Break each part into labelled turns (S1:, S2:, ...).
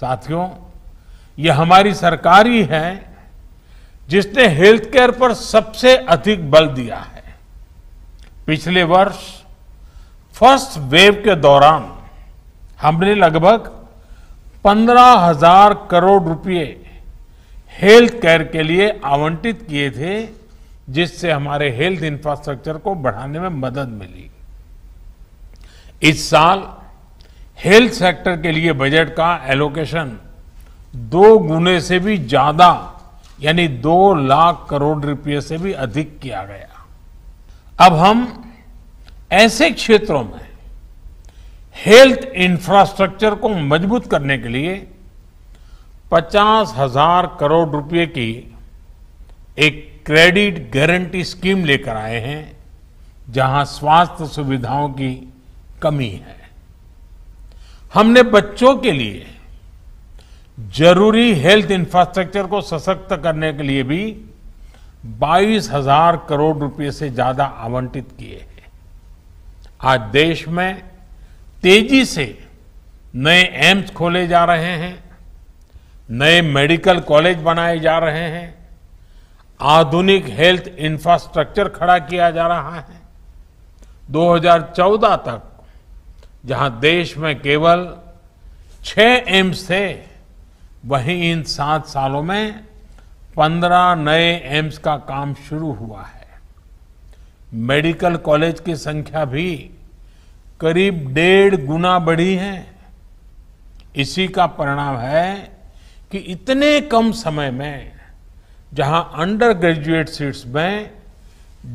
S1: साथियों ये हमारी सरकार ही है जिसने हेल्थ केयर पर सबसे अधिक बल दिया है पिछले वर्ष फर्स्ट वेव के दौरान हमने लगभग पंद्रह हजार करोड़ रुपए हेल्थ केयर के लिए आवंटित किए थे जिससे हमारे हेल्थ इंफ्रास्ट्रक्चर को बढ़ाने में मदद मिली इस साल हेल्थ सेक्टर के लिए बजट का एलोकेशन दो गुने से भी ज्यादा यानी दो लाख करोड़ रुपये से भी अधिक किया गया अब हम ऐसे क्षेत्रों में हेल्थ इंफ्रास्ट्रक्चर को मजबूत करने के लिए पचास हजार करोड़ रुपये की एक क्रेडिट गारंटी स्कीम लेकर आए हैं जहां स्वास्थ्य सुविधाओं की कमी है हमने बच्चों के लिए जरूरी हेल्थ इंफ्रास्ट्रक्चर को सशक्त करने के लिए भी बाईस हजार करोड़ रुपए से ज्यादा आवंटित किए हैं आज देश में तेजी से नए एम्स खोले जा रहे हैं नए मेडिकल कॉलेज बनाए जा रहे हैं आधुनिक हेल्थ इंफ्रास्ट्रक्चर खड़ा किया जा रहा है 2014 तक जहां देश में केवल छह एम्स थे वहीं इन सात सालों में पंद्रह नए एम्स का काम शुरू हुआ है मेडिकल कॉलेज की संख्या भी करीब डेढ़ गुना बढ़ी है इसी का परिणाम है कि इतने कम समय में जहां अंडर ग्रेजुएट सीट्स में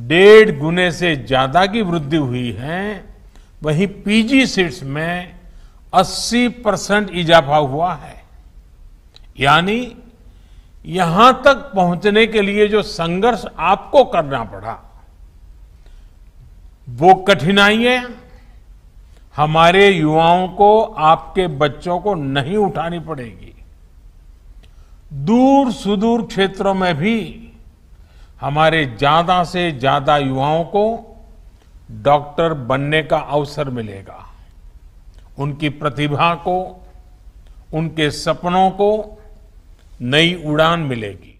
S1: डेढ़ गुने से ज़्यादा की वृद्धि हुई है वहीं पीजी सीट्स में 80 परसेंट इजाफा हुआ है यानी यहां तक पहुंचने के लिए जो संघर्ष आपको करना पड़ा वो कठिनाइयां हमारे युवाओं को आपके बच्चों को नहीं उठानी पड़ेगी दूर सुदूर क्षेत्रों में भी हमारे ज्यादा से ज्यादा युवाओं को डॉक्टर बनने का अवसर मिलेगा उनकी प्रतिभा को उनके सपनों को नई उड़ान मिलेगी